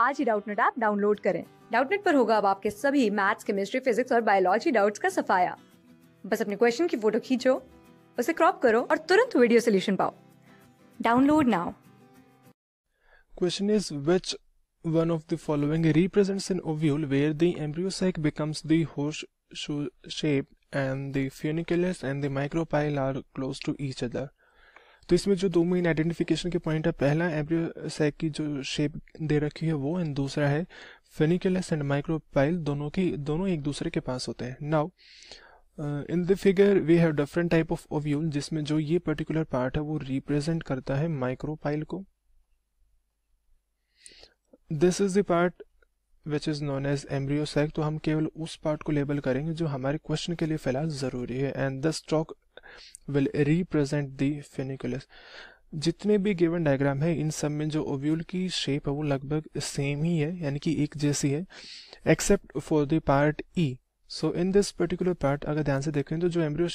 आज ही Doubtnut app download करें डाउटनेट पर होगा अब आपके सभी मैथ्स केमिस्ट्री फिजिक्स और बायोलॉजी डाउट्स का सफाया बस अपने क्वेश्चन की फोटो खींचो उसे क्रॉप करो और तुरंत वीडियो सोल्यूशन पाओ download now question is which one of the following represents an ovule where the embryo sac becomes the horseshoe shape and the funiculus and the micropyle are close to each other. तो इसमें जो दो main identification के point है पहला embryo sac की जो shape दे रखी है वो एंड दूसरा है फेनिकुलस एंड माइक्रोपाइल दोनों की दोनों एक दूसरे के पास होते हैं now in the figure we have different type of ovule जिसमें जो ये पर्टिकुलर पार्ट है वो रिप्रेजेंट करता है माइक्रोपाइल को this is the part which is known as embryo sac तो हम केवल उस पार्ट को लेबल करेंगे जो हमारे क्वेश्चन के लिए फिलहाल ज़रूरी है and the stalk will represent the funiculus जितने भी गिवन डायग्राम है इन सब में जो ओव्यूल की शेप है वो लगभग सेम ही है यानी कि एक जैसी है except for the part E so in this particular part अगर ध्यान से देखें तो जो एम्ब्रियो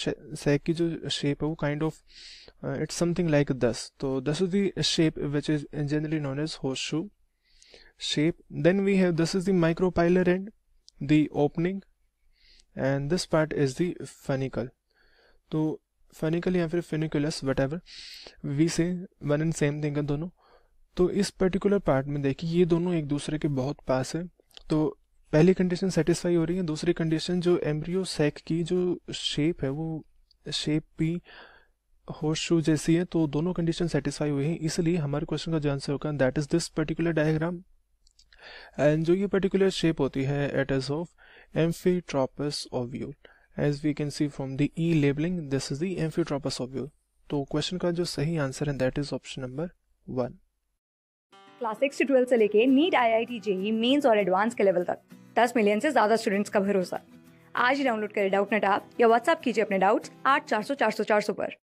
सैक की जो शेप है वो kind of it's something like this तो this is the shape which is generally known as horseshoe shape then we have this is the micropylar end the opening and this part is the funicle तो funicle या फिर funiculus whatever we say one and same thing है दोनों तो इस particular part में देखिए ये दोनों एक दूसरे के बहुत पास है तो पहली कंडीशन सेटिस्फाई हो रही है दूसरी कंडीशन जो एम्ब्रियो सेक की जो शेप है वो शेप भी होशू जैसी है तो दोनों कंडीशन सेटिस्फाई हुई है इसलिए हमारे क्वेश्चन का जो आंसर होगा that is this particular diagram and जो ये पर्टिकुलर शेप होती है at as of amphitropous ovule as we can see from the E labelling this is the amphitropous ovule तो क्वेश्चन का जो सही आंसर है that is option number one class six to twelfth से लेके NEET I I T JEE Mains और advance के level तक दस मिलियन से ज्यादा स्टूडेंट्स का भरोसा आज ही डाउनलोड करें डाउट नेट आप या व्हाट्सअप कीजिए अपने डाउट्स आठ चार सौ चार सौ चार सौ पर